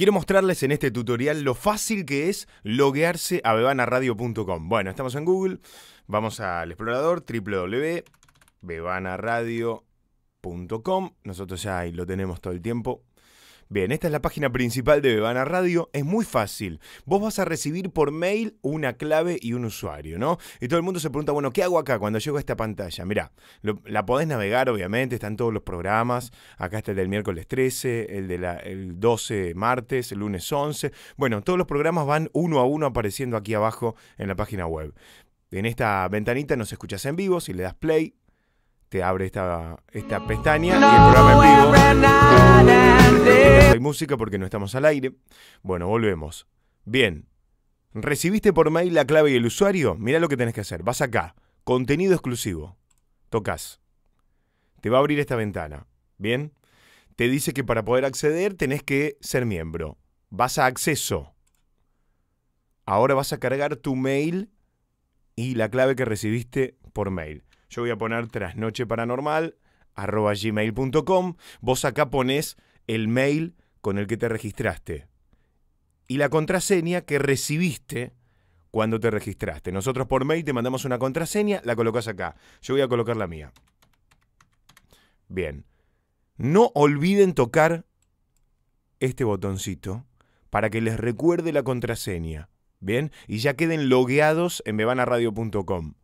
Quiero mostrarles en este tutorial lo fácil que es loguearse a bebanaradio.com. Bueno, estamos en Google, vamos al explorador www.bebanaradio.com. Nosotros ya ahí lo tenemos todo el tiempo, Bien, esta es la página principal de Bebana Radio. Es muy fácil. Vos vas a recibir por mail una clave y un usuario, ¿no? Y todo el mundo se pregunta, bueno, ¿qué hago acá cuando llego a esta pantalla? Mirá, la podés navegar, obviamente, están todos los programas. Acá está el del miércoles 13, el, del 12 martes, el lunes 11. Bueno, todos los programas van uno a uno apareciendo aquí abajo en la página web. En esta ventanita nos escuchas en vivo, si le das play, te abre esta, esta pestaña y el programa en vivo. Hay música porque no estamos al aire. Bueno, volvemos. Bien. ¿Recibiste por mail la clave y el usuario? mira lo que tenés que hacer. Vas acá. Contenido exclusivo. Tocas. Te va a abrir esta ventana. Bien. Te dice que para poder acceder tenés que ser miembro. Vas a acceso. Ahora vas a cargar tu mail y la clave que recibiste por mail. Yo voy a poner trasnoche gmail.com. Vos acá pones el mail con el que te registraste y la contraseña que recibiste cuando te registraste. Nosotros por mail te mandamos una contraseña, la colocas acá. Yo voy a colocar la mía. Bien. No olviden tocar este botoncito para que les recuerde la contraseña. Bien, y ya queden logueados en bebanaradio.com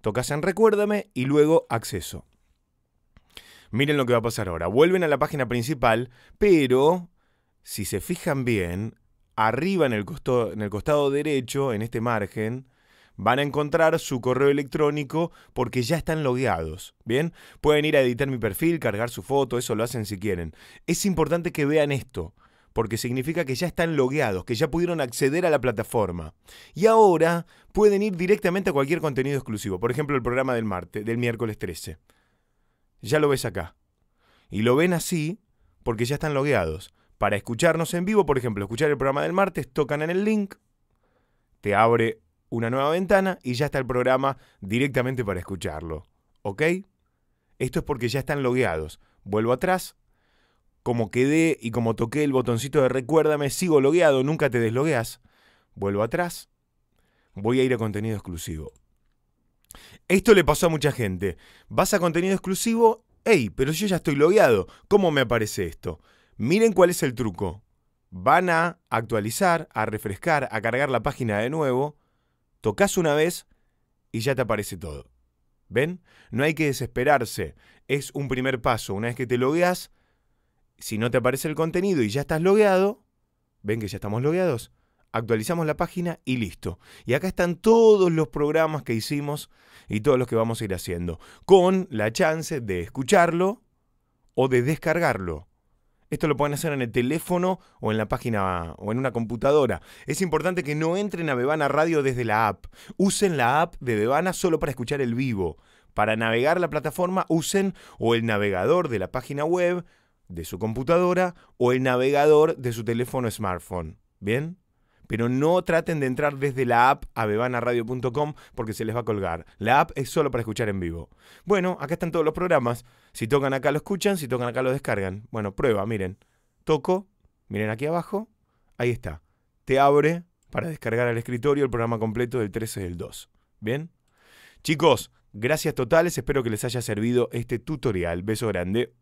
tocas en Recuérdame y luego Acceso. Miren lo que va a pasar ahora. Vuelven a la página principal, pero si se fijan bien, arriba en el, en el costado derecho, en este margen, van a encontrar su correo electrónico porque ya están logueados. Bien, pueden ir a editar mi perfil, cargar su foto, eso lo hacen si quieren. Es importante que vean esto porque significa que ya están logueados, que ya pudieron acceder a la plataforma. Y ahora pueden ir directamente a cualquier contenido exclusivo, por ejemplo el programa del martes, del miércoles 13. Ya lo ves acá. Y lo ven así porque ya están logueados. Para escucharnos en vivo, por ejemplo, escuchar el programa del martes, tocan en el link, te abre una nueva ventana y ya está el programa directamente para escucharlo. ¿Ok? Esto es porque ya están logueados. Vuelvo atrás, como quedé y como toqué el botoncito de recuérdame, sigo logueado, nunca te deslogueas. Vuelvo atrás. Voy a ir a contenido exclusivo. Esto le pasó a mucha gente. Vas a contenido exclusivo, hey, pero yo ya estoy logueado. ¿Cómo me aparece esto? Miren cuál es el truco. Van a actualizar, a refrescar, a cargar la página de nuevo. Tocas una vez y ya te aparece todo. ¿Ven? No hay que desesperarse. Es un primer paso. Una vez que te logueas, si no te aparece el contenido y ya estás logueado, ven que ya estamos logueados, actualizamos la página y listo. Y acá están todos los programas que hicimos y todos los que vamos a ir haciendo, con la chance de escucharlo o de descargarlo. Esto lo pueden hacer en el teléfono o en la página o en una computadora. Es importante que no entren a Bebana Radio desde la app. Usen la app de Bebana solo para escuchar el vivo. Para navegar la plataforma usen o el navegador de la página web de su computadora o el navegador de su teléfono smartphone. ¿Bien? Pero no traten de entrar desde la app a bebanaradio.com porque se les va a colgar. La app es solo para escuchar en vivo. Bueno, acá están todos los programas. Si tocan acá lo escuchan, si tocan acá lo descargan. Bueno, prueba, miren. Toco, miren aquí abajo, ahí está. Te abre para descargar al escritorio el programa completo del 13 del 2. ¿Bien? Chicos, gracias totales. Espero que les haya servido este tutorial. Beso grande.